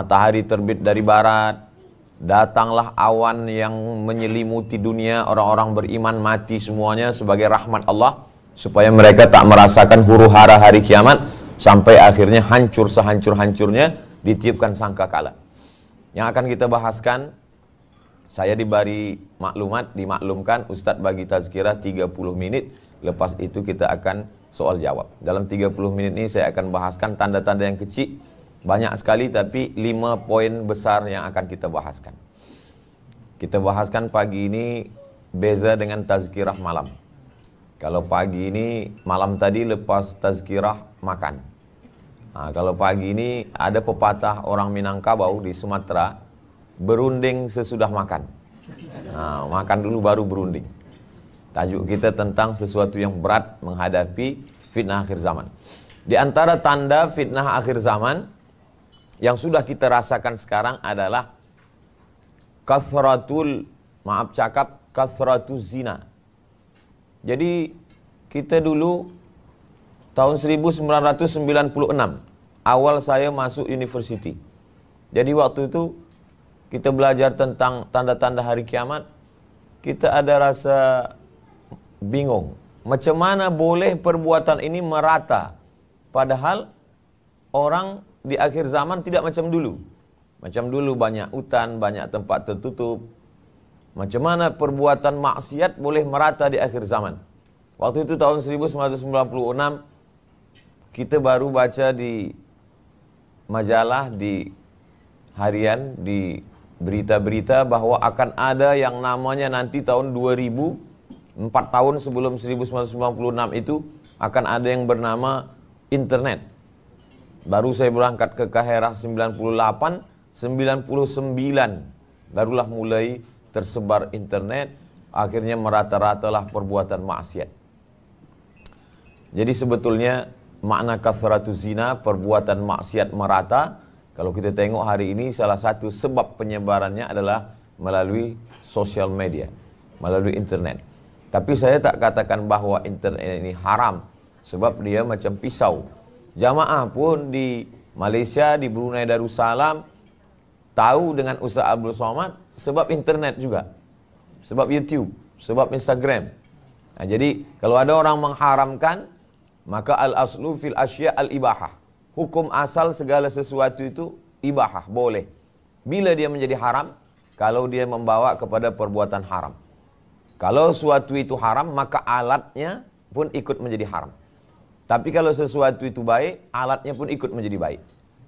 matahari terbit dari barat, datanglah awan yang menyelimuti dunia, orang-orang beriman mati semuanya sebagai rahmat Allah, supaya mereka tak merasakan huru hara hari kiamat, sampai akhirnya hancur sehancur-hancurnya, ditiupkan sangka kala. Yang akan kita bahaskan, saya diberi maklumat, dimaklumkan, Ustadz bagi tazkirah 30 menit, lepas itu kita akan soal jawab. Dalam 30 menit ini saya akan bahaskan tanda-tanda yang kecil, banyak sekali tapi lima poin besar yang akan kita bahaskan. Kita bahaskan pagi ini beza dengan tazkirah malam. Kalau pagi ini malam tadi lepas tazkirah makan. Nah, kalau pagi ini ada pepatah orang Minangkabau di Sumatera berunding sesudah makan. Nah, makan dulu baru berunding. Tajuk kita tentang sesuatu yang berat menghadapi fitnah akhir zaman. Di antara tanda fitnah akhir zaman yang sudah kita rasakan sekarang adalah kasratul maaf cakap kasratul zina. Jadi kita dulu tahun 1996 awal saya masuk universiti. Jadi waktu itu kita belajar tentang tanda-tanda hari kiamat, kita ada rasa bingung. Macam mana boleh perbuatan ini merata? Padahal orang di akhir zaman tidak macam dulu. Macam dulu banyak hutan, banyak tempat tertutup. Macam mana perbuatan maksiat boleh merata di akhir zaman? Waktu itu tahun 1996 kita baru baca di majalah di harian di berita-berita bahwa akan ada yang namanya nanti tahun 2000 4 tahun sebelum 1996 itu akan ada yang bernama internet Baru saya berangkat ke Kaherah 98, 99 barulah mulai tersebar internet, akhirnya merata-ratalah perbuatan maksiat. Jadi sebetulnya makna kasratu zina, perbuatan maksiat merata, kalau kita tengok hari ini salah satu sebab penyebarannya adalah melalui sosial media, melalui internet. Tapi saya tak katakan bahwa internet ini haram, sebab dia macam pisau Jamaah pun di Malaysia, di Brunei Darussalam tahu dengan Ustaz Abdul Somad sebab internet juga. Sebab YouTube, sebab Instagram. Nah, jadi kalau ada orang mengharamkan maka al aslu fil asya al ibahah. Hukum asal segala sesuatu itu ibahah, boleh. Bila dia menjadi haram kalau dia membawa kepada perbuatan haram. Kalau suatu itu haram maka alatnya pun ikut menjadi haram. Tapi kalau sesuatu itu baik, alatnya pun ikut menjadi baik.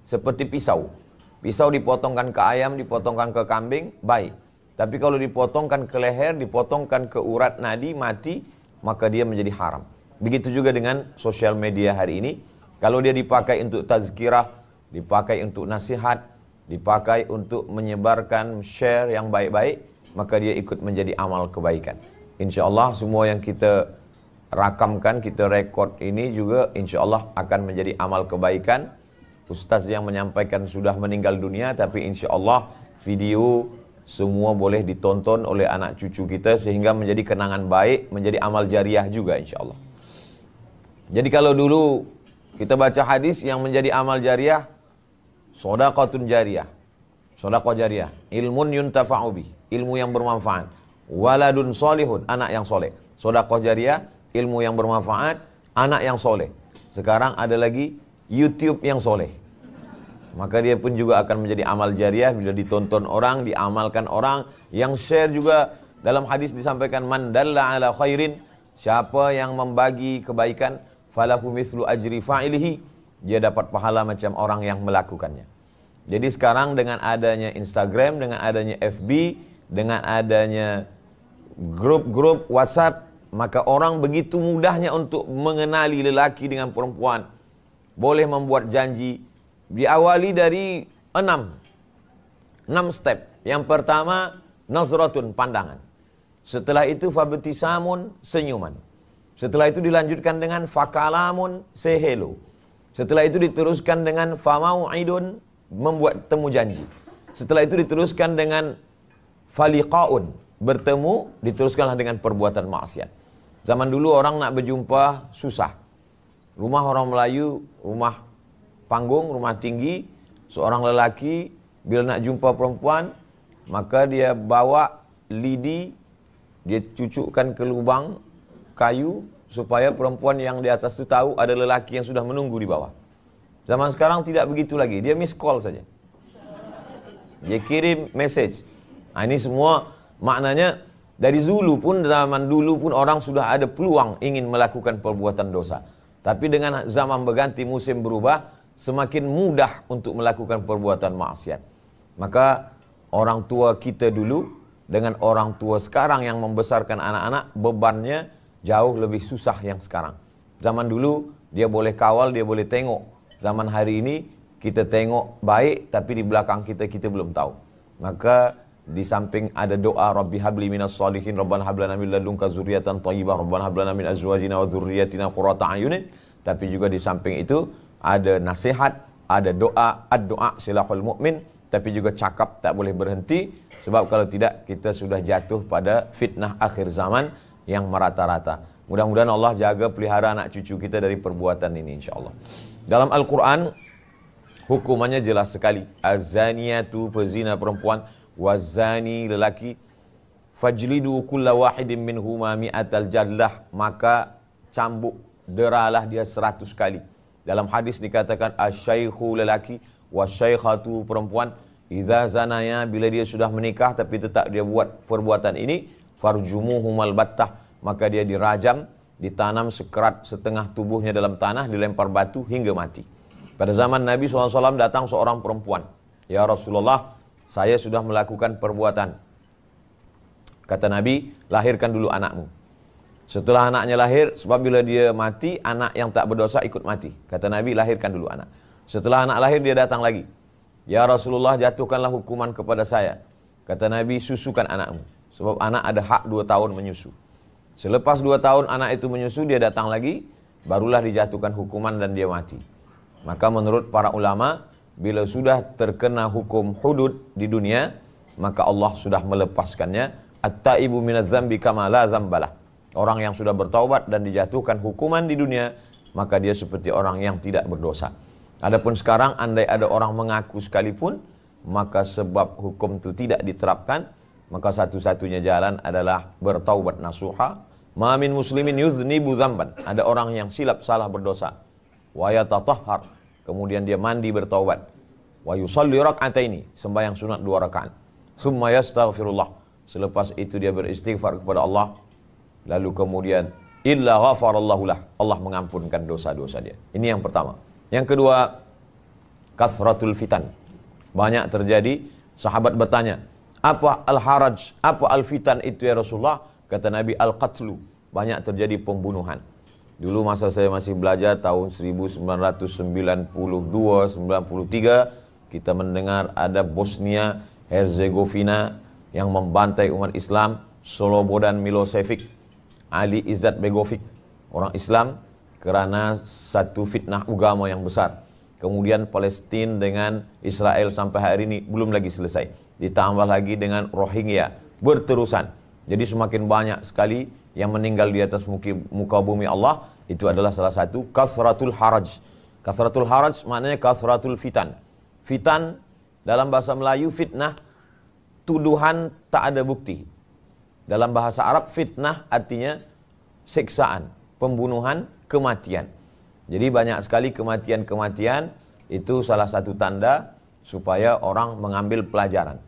Seperti pisau. Pisau dipotongkan ke ayam, dipotongkan ke kambing, baik. Tapi kalau dipotongkan ke leher, dipotongkan ke urat nadi, mati, maka dia menjadi haram. Begitu juga dengan sosial media hari ini. Kalau dia dipakai untuk tazkirah, dipakai untuk nasihat, dipakai untuk menyebarkan share yang baik-baik, maka dia ikut menjadi amal kebaikan. Insya Allah semua yang kita rakamkan, kita rekod ini juga insya Allah akan menjadi amal kebaikan. Ustaz yang menyampaikan sudah meninggal dunia, tapi insya Allah video semua boleh ditonton oleh anak cucu kita sehingga menjadi kenangan baik, menjadi amal jariah juga insya Allah. Jadi kalau dulu kita baca hadis yang menjadi amal jariah, sodakotun jariah, sodakot jariah, ilmun yuntafa'ubi, ilmu yang bermanfaat, waladun solihun, anak yang soleh, sodakot jariah, ilmu yang bermanfaat, anak yang soleh. Sekarang ada lagi YouTube yang soleh. Maka dia pun juga akan menjadi amal jariah bila ditonton orang, diamalkan orang. Yang share juga dalam hadis disampaikan man ala khairin siapa yang membagi kebaikan falahu mislu ajri fa'ilihi dia dapat pahala macam orang yang melakukannya. Jadi sekarang dengan adanya Instagram, dengan adanya FB, dengan adanya grup-grup WhatsApp maka orang begitu mudahnya untuk mengenali lelaki dengan perempuan. Boleh membuat janji. Diawali dari enam. Enam step. Yang pertama, nazratun, pandangan. Setelah itu, fabetisamun, senyuman. Setelah itu dilanjutkan dengan fakalamun, sehelu Setelah itu diteruskan dengan famau'idun, membuat temu janji. Setelah itu diteruskan dengan faliqaun, bertemu, diteruskanlah dengan perbuatan maksiat. Zaman dulu orang nak berjumpa susah. Rumah orang Melayu, rumah panggung, rumah tinggi. Seorang lelaki bila nak jumpa perempuan, maka dia bawa lidi, dia cucukkan ke lubang kayu supaya perempuan yang di atas itu tahu ada lelaki yang sudah menunggu di bawah. Zaman sekarang tidak begitu lagi, dia miss call saja. Dia kirim message. Nah, ini semua maknanya Dari zulu pun, zaman dulu pun orang sudah ada peluang ingin melakukan perbuatan dosa. Tapi dengan zaman berganti, musim berubah, semakin mudah untuk melakukan perbuatan maksiat. Maka orang tua kita dulu dengan orang tua sekarang yang membesarkan anak-anak, bebannya jauh lebih susah yang sekarang. Zaman dulu dia boleh kawal, dia boleh tengok. Zaman hari ini kita tengok baik tapi di belakang kita, kita belum tahu. Maka di samping ada doa Rabbi habli minas salihin Rabban hablana min ladunka zurriatan tayyibah Rabban hablana min azwajina wa zurriyatina qurrata ayunin tapi juga di samping itu ada nasihat ada doa ad-doa silahul mukmin tapi juga cakap tak boleh berhenti sebab kalau tidak kita sudah jatuh pada fitnah akhir zaman yang merata-rata mudah-mudahan Allah jaga pelihara anak cucu kita dari perbuatan ini insyaallah dalam al-Quran hukumannya jelas sekali az-zaniatu pezina perempuan wazani lelaki fajlidu kulla wahidin minhuma mi'atal maka cambuk deralah dia seratus kali dalam hadis dikatakan asyaikhu lelaki wasyaikhatu perempuan idza zanaya bila dia sudah menikah tapi tetap dia buat perbuatan ini farjumuhumal battah maka dia dirajam ditanam sekerat setengah tubuhnya dalam tanah dilempar batu hingga mati pada zaman Nabi SAW datang seorang perempuan ya Rasulullah saya sudah melakukan perbuatan. Kata Nabi, lahirkan dulu anakmu. Setelah anaknya lahir, sebab bila dia mati, anak yang tak berdosa ikut mati. Kata Nabi, lahirkan dulu anak. Setelah anak lahir, dia datang lagi. Ya Rasulullah, jatuhkanlah hukuman kepada saya. Kata Nabi, susukan anakmu. Sebab anak ada hak dua tahun menyusu. Selepas dua tahun anak itu menyusu, dia datang lagi, barulah dijatuhkan hukuman dan dia mati. Maka menurut para ulama, Bila sudah terkena hukum hudud di dunia, maka Allah sudah melepaskannya. At-taibu minadz-dzambi kama Orang yang sudah bertaubat dan dijatuhkan hukuman di dunia, maka dia seperti orang yang tidak berdosa. Adapun sekarang andai ada orang mengaku sekalipun, maka sebab hukum itu tidak diterapkan, maka satu-satunya jalan adalah bertaubat nasuha. Mamin muslimin yuzni zamban. Ada orang yang silap salah berdosa. Wa yatatahhar Kemudian dia mandi bertaubat. Wa yusalli ini sembahyang sunat dua rakaat. Summa yastaghfirullah. Selepas itu dia beristighfar kepada Allah. Lalu kemudian illa ghafarallahu lah. Allah mengampunkan dosa-dosa dia. Ini yang pertama. Yang kedua, kasratul fitan. Banyak terjadi sahabat bertanya, apa al-haraj, apa al-fitan itu ya Rasulullah? Kata Nabi al-qatlu, banyak terjadi pembunuhan. Dulu masa saya masih belajar tahun 1992-93 kita mendengar ada Bosnia Herzegovina yang membantai umat Islam Slobodan Milosevic, Ali Izzat Begovic, orang Islam karena satu fitnah agama yang besar. Kemudian Palestina dengan Israel sampai hari ini belum lagi selesai. Ditambah lagi dengan Rohingya berterusan. Jadi semakin banyak sekali yang meninggal di atas muka, muka bumi Allah itu adalah salah satu kasratul haraj. Kasratul haraj maknanya kasratul fitan. Fitan dalam bahasa Melayu fitnah tuduhan tak ada bukti. Dalam bahasa Arab fitnah artinya siksaan, pembunuhan, kematian. Jadi banyak sekali kematian-kematian itu salah satu tanda supaya orang mengambil pelajaran.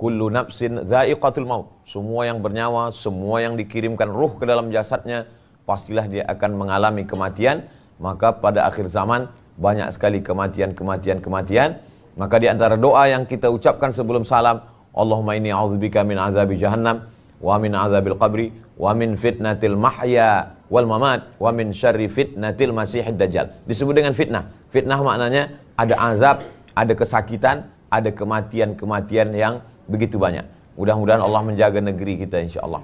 Kullu nafsin dha'iqatul maut. Semua yang bernyawa, semua yang dikirimkan ruh ke dalam jasadnya, pastilah dia akan mengalami kematian. Maka pada akhir zaman banyak sekali kematian, kematian, kematian. Maka di antara doa yang kita ucapkan sebelum salam, Allahumma inni a'udzubika min azabi jahannam wa min azabil qabri wa min fitnatil mahya wal mamat wa min syarri fitnatil dajjal. Disebut dengan fitnah. Fitnah maknanya ada azab, ada kesakitan, ada kematian-kematian yang begitu banyak. Mudah-mudahan Allah menjaga negeri kita insya Allah.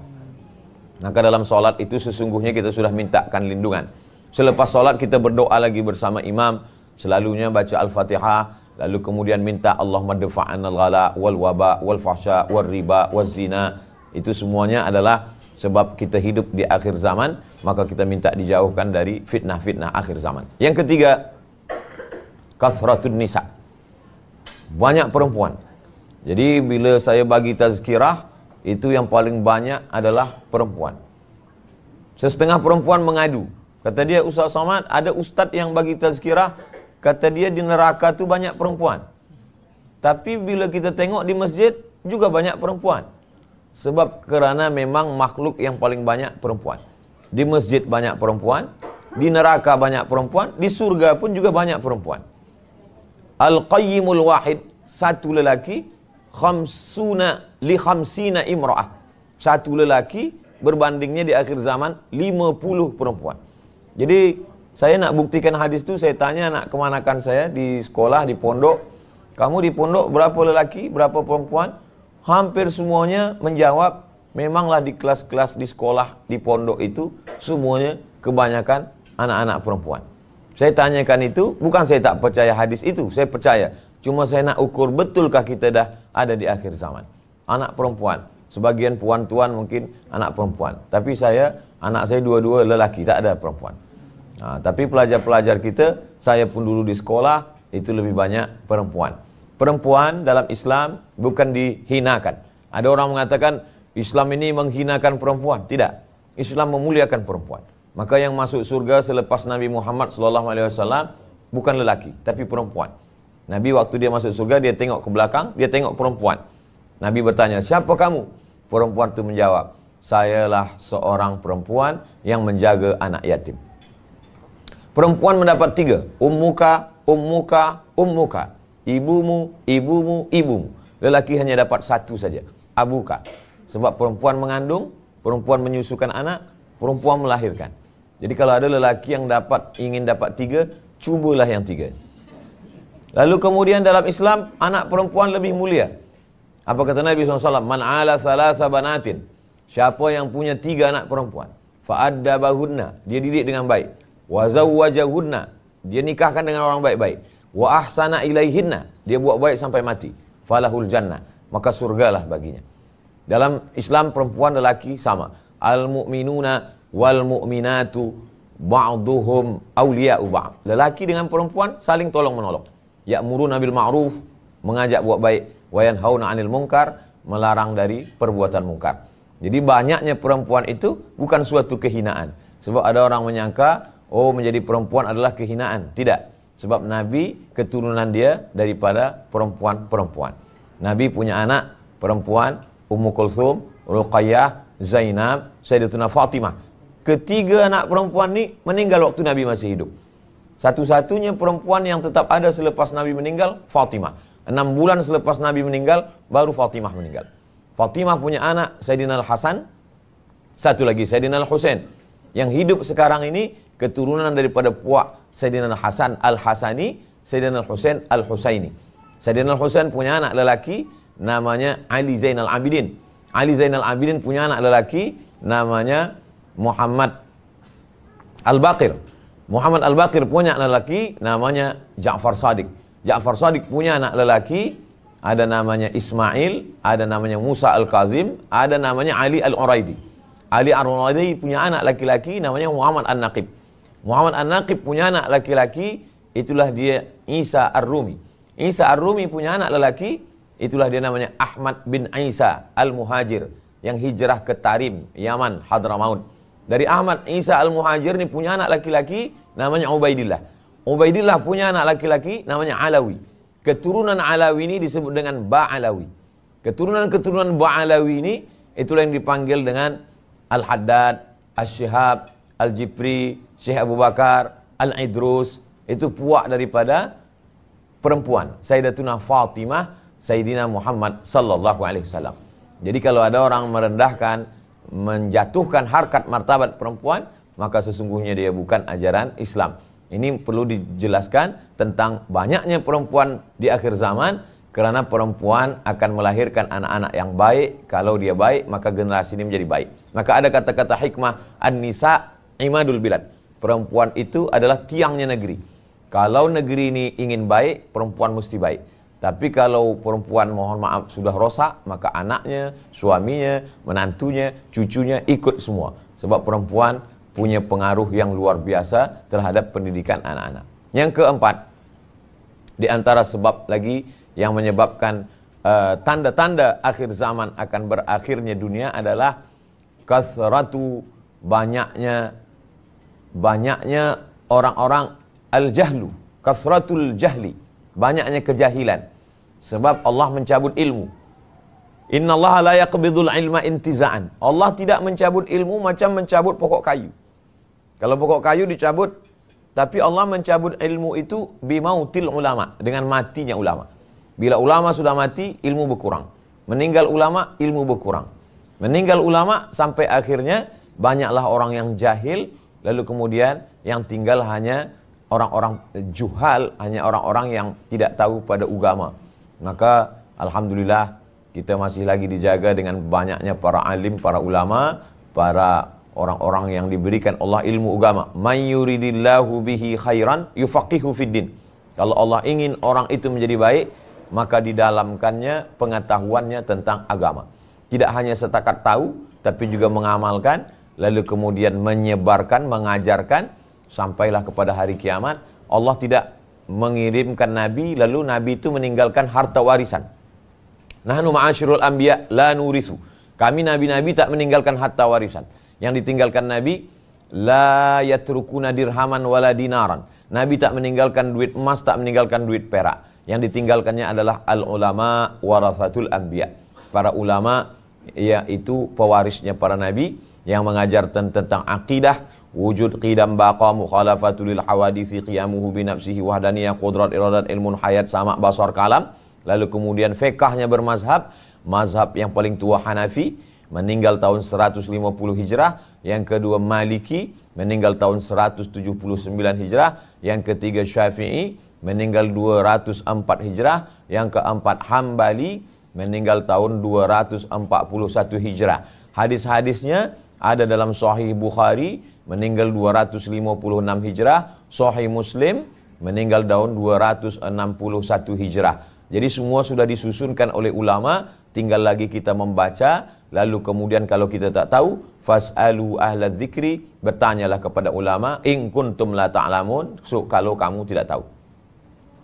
Maka dalam solat itu sesungguhnya kita sudah mintakan lindungan. Selepas solat kita berdoa lagi bersama imam. Selalunya baca Al-Fatihah. Lalu kemudian minta Allah al ghala wal waba wal fahsya wal riba wal zina. Itu semuanya adalah sebab kita hidup di akhir zaman. Maka kita minta dijauhkan dari fitnah-fitnah akhir zaman. Yang ketiga, kasratun nisa. Banyak perempuan. Jadi bila saya bagi tazkirah itu yang paling banyak adalah perempuan. Sesetengah perempuan mengadu. Kata dia Ustaz Somad, ada ustaz yang bagi tazkirah, kata dia di neraka tu banyak perempuan. Tapi bila kita tengok di masjid juga banyak perempuan. Sebab kerana memang makhluk yang paling banyak perempuan. Di masjid banyak perempuan, di neraka banyak perempuan, di surga pun juga banyak perempuan. Al-Qayyimul Wahid, satu lelaki, khamsuna li khamsina imra'ah. Satu lelaki berbandingnya di akhir zaman 50 perempuan. Jadi saya nak buktikan hadis tu saya tanya anak kemanakan saya di sekolah di pondok. Kamu di pondok berapa lelaki, berapa perempuan? Hampir semuanya menjawab memanglah di kelas-kelas di sekolah di pondok itu semuanya kebanyakan anak-anak perempuan. Saya tanyakan itu bukan saya tak percaya hadis itu, saya percaya. Cuma saya nak ukur betulkah kita dah ada di akhir zaman. Anak perempuan, sebagian puan tuan mungkin anak perempuan. Tapi saya, anak saya dua-dua lelaki, tak ada perempuan. Nah, tapi pelajar-pelajar kita, saya pun dulu di sekolah, itu lebih banyak perempuan. Perempuan dalam Islam bukan dihinakan. Ada orang mengatakan Islam ini menghinakan perempuan. Tidak. Islam memuliakan perempuan. Maka yang masuk surga selepas Nabi Muhammad SAW bukan lelaki, tapi perempuan. Nabi waktu dia masuk surga dia tengok ke belakang, dia tengok perempuan. Nabi bertanya, "Siapa kamu?" Perempuan itu menjawab, "Sayalah seorang perempuan yang menjaga anak yatim." Perempuan mendapat tiga, ummuka, ummuka, ummuka. Ibumu, ibumu, ibumu. Lelaki hanya dapat satu saja, abuka. Sebab perempuan mengandung, perempuan menyusukan anak, perempuan melahirkan. Jadi kalau ada lelaki yang dapat ingin dapat tiga, cubalah yang tiga. Ini. Lalu kemudian dalam Islam anak perempuan lebih mulia. Apa kata Nabi SAW? Man ala salasa banatin. Siapa yang punya tiga anak perempuan. bahunna. Dia didik dengan baik. Wa zawwajahunna. Dia nikahkan dengan orang baik-baik. Wa ahsana ilaihinna. Dia buat baik sampai mati. Falahul jannah. Maka surgalah baginya. Dalam Islam perempuan lelaki sama. Al-mu'minuna wal mu'minatu ba'duhum awliya'u ba'd. Lelaki dengan perempuan saling tolong menolong ya'muruna bil ma'ruf, mengajak buat baik, wa yanhauna 'anil munkar, melarang dari perbuatan mungkar. Jadi banyaknya perempuan itu bukan suatu kehinaan. Sebab ada orang menyangka, oh menjadi perempuan adalah kehinaan. Tidak. Sebab Nabi keturunan dia daripada perempuan-perempuan. Nabi punya anak perempuan, Ummu Kulsum, Ruqayyah, Zainab, Sayyidatuna Fatimah. Ketiga anak perempuan ini meninggal waktu Nabi masih hidup. Satu-satunya perempuan yang tetap ada selepas Nabi meninggal, Fatimah. Enam bulan selepas Nabi meninggal, baru Fatimah meninggal. Fatimah punya anak Sayyidina Al-Hasan, satu lagi Sayyidina Al-Husain. Yang hidup sekarang ini keturunan daripada puak Sayyidina Al-Hasan Al-Hasani, Sayyidina Al-Husain Al-Husaini. Sayyidina Al-Husain punya anak lelaki namanya Ali Zainal Abidin. Ali Zainal Abidin punya anak lelaki namanya Muhammad Al-Baqir. Muhammad Al-Bakir punya anak lelaki namanya Ja'far Sadiq. Ja'far Sadiq punya anak lelaki ada namanya Ismail, ada namanya Musa Al-Kazim, ada namanya Ali Al-Uraidi. Ali Al-Uraidi punya anak laki-laki namanya Muhammad An-Naqib. Muhammad An-Naqib punya anak laki-laki itulah dia Isa Ar-Rumi. Isa Ar-Rumi punya anak lelaki itulah dia namanya Ahmad bin Isa Al-Muhajir yang hijrah ke Tarim, Yaman, Hadramaut. Dari Ahmad Isa Al-Muhajir ini punya anak laki-laki namanya Ubaidillah. Ubaidillah punya anak laki-laki namanya Alawi. Keturunan Alawi ini disebut dengan Ba'alawi. Keturunan-keturunan Ba'alawi ini itulah yang dipanggil dengan Al-Haddad, Al-Shihab, al Jibri, Syekh Abu Bakar, Al-Idrus. Itu puak daripada perempuan. Sayyidatuna Fatimah, Sayyidina Muhammad Sallallahu Alaihi Wasallam. Jadi kalau ada orang merendahkan menjatuhkan harkat martabat perempuan, maka sesungguhnya dia bukan ajaran Islam. Ini perlu dijelaskan tentang banyaknya perempuan di akhir zaman karena perempuan akan melahirkan anak-anak yang baik. Kalau dia baik, maka generasi ini menjadi baik. Maka ada kata-kata hikmah An-Nisa imadul bilad. Perempuan itu adalah tiangnya negeri. Kalau negeri ini ingin baik, perempuan mesti baik. Tapi kalau perempuan mohon maaf sudah rosak, maka anaknya, suaminya, menantunya, cucunya ikut semua. Sebab perempuan punya pengaruh yang luar biasa terhadap pendidikan anak-anak. Yang keempat, di antara sebab lagi yang menyebabkan eh, tanda-tanda uh, akhir zaman akan berakhirnya dunia adalah kasratu banyaknya banyaknya orang-orang al-jahlu, kasratul jahli banyaknya kejahilan. Sebab Allah mencabut ilmu. Inna Allah la yaqbidul ilma intiza'an. Allah tidak mencabut ilmu macam mencabut pokok kayu. Kalau pokok kayu dicabut, tapi Allah mencabut ilmu itu bimautil ulama, dengan matinya ulama. Bila ulama sudah mati, ilmu berkurang. Meninggal ulama, ilmu berkurang. Meninggal ulama sampai akhirnya banyaklah orang yang jahil, lalu kemudian yang tinggal hanya orang-orang juhal, hanya orang-orang yang tidak tahu pada agama. Maka alhamdulillah kita masih lagi dijaga dengan banyaknya para alim, para ulama, para orang-orang yang diberikan Allah ilmu agama. May yuridillahu bihi khairan yufaqihu fiddin. Kalau Allah ingin orang itu menjadi baik, maka didalamkannya pengetahuannya tentang agama. Tidak hanya setakat tahu, tapi juga mengamalkan, lalu kemudian menyebarkan, mengajarkan, Sampailah kepada hari kiamat, Allah tidak mengirimkan nabi lalu nabi itu meninggalkan harta warisan. Nahnu ma'asyirul anbiya la nurisu. Kami nabi-nabi tak meninggalkan harta warisan. Yang ditinggalkan nabi la yatrukuna dirhaman wala dinaran. Nabi tak meninggalkan duit emas, tak meninggalkan duit perak. Yang ditinggalkannya adalah al ulama warasatul anbiya. Para ulama yaitu pewarisnya para nabi yang mengajarkan tentang akidah wujud qidam baqa mukhalafatu lil hawadisi qiyamuhu bi nafsihi wahdaniyah qudrat iradat ilmun hayat sama basar kalam lalu kemudian fekahnya bermazhab mazhab yang paling tua Hanafi meninggal tahun 150 Hijrah yang kedua Maliki meninggal tahun 179 Hijrah yang ketiga Syafi'i meninggal 204 Hijrah yang keempat Hambali meninggal tahun 241 Hijrah hadis-hadisnya ada dalam Sahih Bukhari meninggal 256 Hijrah, Sahih Muslim meninggal tahun 261 Hijrah. Jadi semua sudah disusunkan oleh ulama, tinggal lagi kita membaca, lalu kemudian kalau kita tak tahu, fasalu ahla dzikri, bertanyalah kepada ulama, in kuntum la ta'lamun, so, kalau kamu tidak tahu.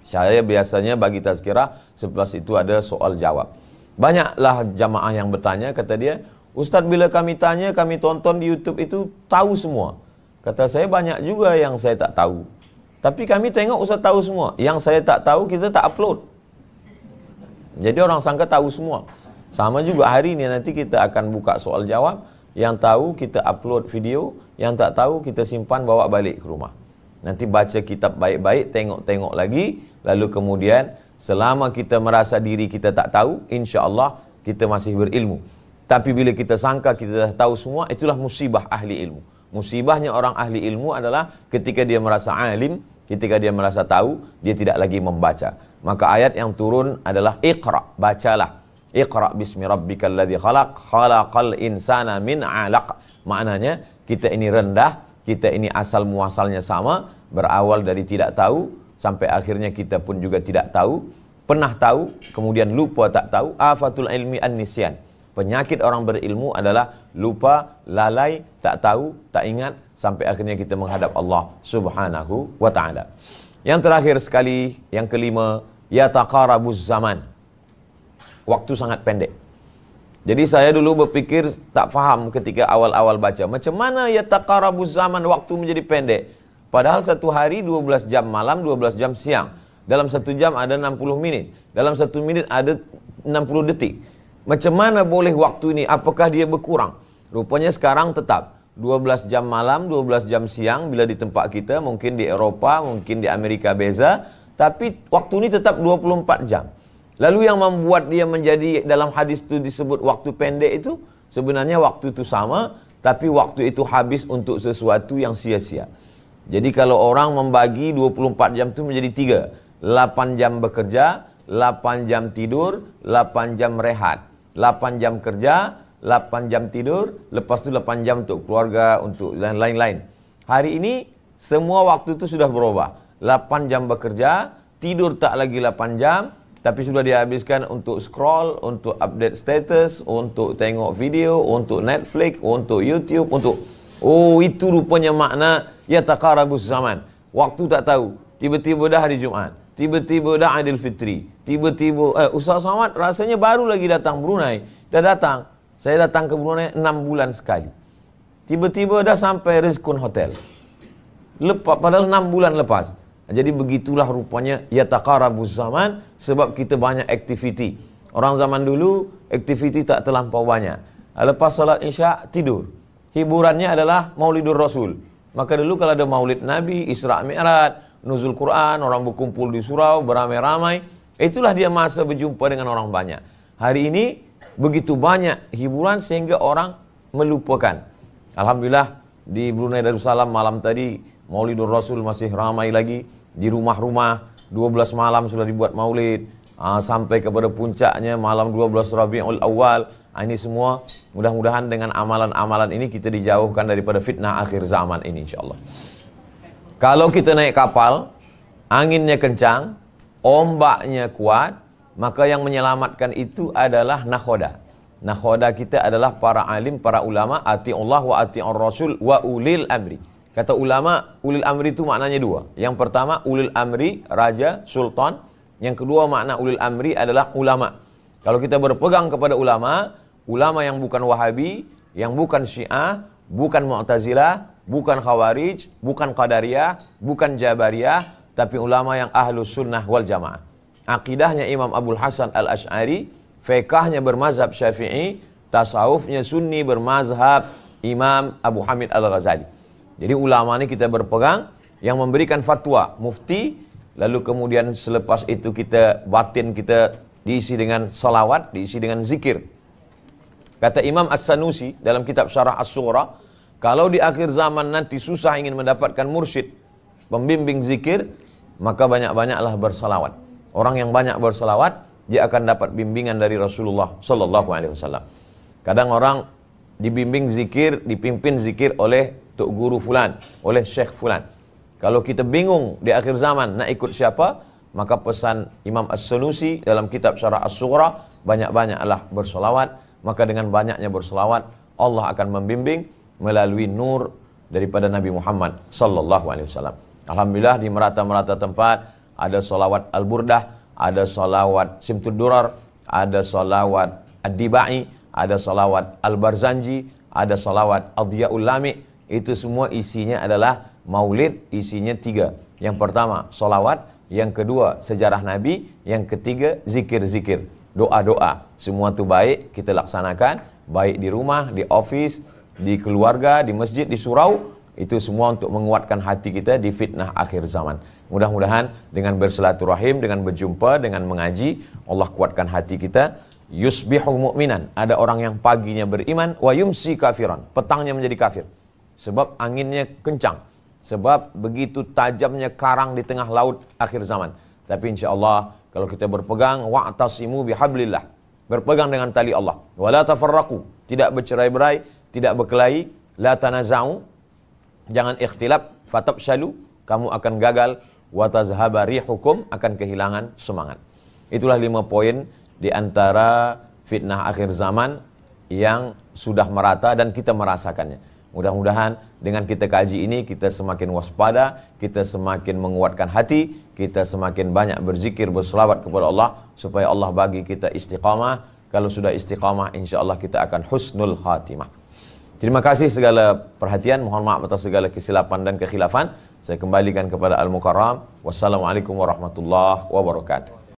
Saya biasanya bagi tazkirah, sebelas itu ada soal jawab. Banyaklah jamaah yang bertanya, kata dia, Ustaz bila kami tanya, kami tonton di YouTube itu tahu semua. Kata saya banyak juga yang saya tak tahu. Tapi kami tengok Ustaz tahu semua. Yang saya tak tahu kita tak upload. Jadi orang sangka tahu semua. Sama juga hari ini nanti kita akan buka soal jawab. Yang tahu kita upload video, yang tak tahu kita simpan bawa balik ke rumah. Nanti baca kitab baik-baik, tengok-tengok lagi. Lalu kemudian selama kita merasa diri kita tak tahu, insya Allah kita masih berilmu. Tapi bila kita sangka kita dah tahu semua, itulah musibah ahli ilmu. Musibahnya orang ahli ilmu adalah ketika dia merasa alim, ketika dia merasa tahu, dia tidak lagi membaca. Maka ayat yang turun adalah Iqra, bacalah. Iqra bismi rabbikal ladzi khalaq, khalaqal insana min 'alaq. Maknanya kita ini rendah, kita ini asal muasalnya sama, berawal dari tidak tahu sampai akhirnya kita pun juga tidak tahu, pernah tahu, kemudian lupa tak tahu, afatul ilmi an-nisyan. penyakit orang berilmu adalah lupa, lalai, tak tahu, tak ingat sampai akhirnya kita menghadap Allah Subhanahu wa taala. Yang terakhir sekali, yang kelima, ya taqarabuz zaman. Waktu sangat pendek. Jadi saya dulu berpikir tak faham ketika awal-awal baca. Macam mana ya taqarabuz zaman waktu menjadi pendek? Padahal satu hari 12 jam malam, 12 jam siang. Dalam satu jam ada 60 minit. Dalam satu minit ada 60 detik. Macam mana boleh waktu ini? Apakah dia berkurang? Rupanya sekarang tetap 12 jam malam, 12 jam siang bila di tempat kita, mungkin di Eropa, mungkin di Amerika beza, tapi waktu ini tetap 24 jam. Lalu yang membuat dia menjadi dalam hadis itu disebut waktu pendek itu sebenarnya waktu itu sama, tapi waktu itu habis untuk sesuatu yang sia-sia. Jadi kalau orang membagi 24 jam itu menjadi tiga, 8 jam bekerja, 8 jam tidur, 8 jam rehat. 8 jam kerja, 8 jam tidur, lepas tu 8 jam untuk keluarga, untuk lain-lain. Hari ini, semua waktu tu sudah berubah. 8 jam bekerja, tidur tak lagi 8 jam, tapi sudah dihabiskan untuk scroll, untuk update status, untuk tengok video, untuk Netflix, untuk YouTube, untuk... Oh, itu rupanya makna ya takarabu zaman. Waktu tak tahu. Tiba-tiba dah hari Jumaat. Tiba-tiba dah Aidilfitri tiba-tiba eh, Ustaz Samad rasanya baru lagi datang Brunei dah datang saya datang ke Brunei 6 bulan sekali tiba-tiba dah sampai Rizkun Hotel lepas padahal 6 bulan lepas jadi begitulah rupanya ya takar abu zaman sebab kita banyak aktiviti orang zaman dulu aktiviti tak terlampau banyak lepas solat isyak tidur hiburannya adalah maulidur rasul maka dulu kalau ada maulid nabi isra mi'raj nuzul quran orang berkumpul di surau beramai-ramai Itulah dia masa berjumpa dengan orang banyak. Hari ini begitu banyak hiburan sehingga orang melupakan. Alhamdulillah di Brunei Darussalam malam tadi Maulidur Rasul masih ramai lagi di rumah-rumah 12 malam sudah dibuat maulid uh, sampai kepada puncaknya malam 12 Rabiul Awal ah, ini semua mudah-mudahan dengan amalan-amalan ini kita dijauhkan daripada fitnah akhir zaman ini insyaallah kalau kita naik kapal anginnya kencang ombaknya kuat, maka yang menyelamatkan itu adalah nahoda. Nahoda kita adalah para alim, para ulama, ati Allah wa ati Rasul wa ulil amri. Kata ulama, ulil amri itu maknanya dua. Yang pertama, ulil amri, raja, sultan. Yang kedua, makna ulil amri adalah ulama. Kalau kita berpegang kepada ulama, ulama yang bukan wahabi, yang bukan syiah, bukan mu'tazilah, bukan khawarij, bukan qadariyah, bukan jabariyah, tapi ulama yang ahlu sunnah wal jamaah. Akidahnya Imam Abdul Hasan al Ash'ari, fekahnya bermazhab syafi'i, tasawufnya sunni bermazhab Imam Abu Hamid al Ghazali. Jadi ulama ini kita berpegang yang memberikan fatwa mufti, lalu kemudian selepas itu kita batin kita diisi dengan salawat, diisi dengan zikir. Kata Imam As-Sanusi dalam kitab Syarah as sura kalau di akhir zaman nanti susah ingin mendapatkan mursyid, pembimbing zikir, maka banyak-banyaklah bersalawat. Orang yang banyak bersalawat, dia akan dapat bimbingan dari Rasulullah Sallallahu Alaihi Wasallam. Kadang orang dibimbing zikir, dipimpin zikir oleh tok guru fulan, oleh syekh fulan. Kalau kita bingung di akhir zaman nak ikut siapa, maka pesan Imam as salusi dalam kitab Syarah As-Sughra, banyak-banyaklah bersolawat, maka dengan banyaknya bersolawat, Allah akan membimbing melalui nur daripada Nabi Muhammad sallallahu alaihi wasallam. Alhamdulillah di merata-merata tempat ada solawat Al-Burdah, ada solawat Simtud Durar, ada solawat Ad-Diba'i, ada solawat Al-Barzanji, ada solawat Al-Diyaul Lami. Itu semua isinya adalah maulid isinya tiga. Yang pertama solawat, yang kedua sejarah Nabi, yang ketiga zikir-zikir, doa-doa. Semua itu baik kita laksanakan, baik di rumah, di office, di keluarga, di masjid, di surau, itu semua untuk menguatkan hati kita di fitnah akhir zaman. Mudah-mudahan dengan bersilaturahim, dengan berjumpa, dengan mengaji, Allah kuatkan hati kita. Yusbihu mu'minan. Ada orang yang paginya beriman, wa yumsi kafiran. Petangnya menjadi kafir. Sebab anginnya kencang. Sebab begitu tajamnya karang di tengah laut akhir zaman. Tapi insya Allah kalau kita berpegang wa atasimu bihablillah. Berpegang dengan tali Allah. Wa la tafarraqu. Tidak bercerai-berai, tidak berkelahi, la tanaza'u, jangan ikhtilaf fatab syalu kamu akan gagal watazhabari hukum akan kehilangan semangat itulah lima poin di antara fitnah akhir zaman yang sudah merata dan kita merasakannya mudah-mudahan dengan kita kaji ini kita semakin waspada kita semakin menguatkan hati kita semakin banyak berzikir berselawat kepada Allah supaya Allah bagi kita istiqamah kalau sudah istiqamah insya Allah kita akan husnul khatimah Terima kasih segala perhatian. Mohon maaf atas segala kesilapan dan kekhilafan. Saya kembalikan kepada Al-Mukarram. Wassalamualaikum warahmatullahi wabarakatuh.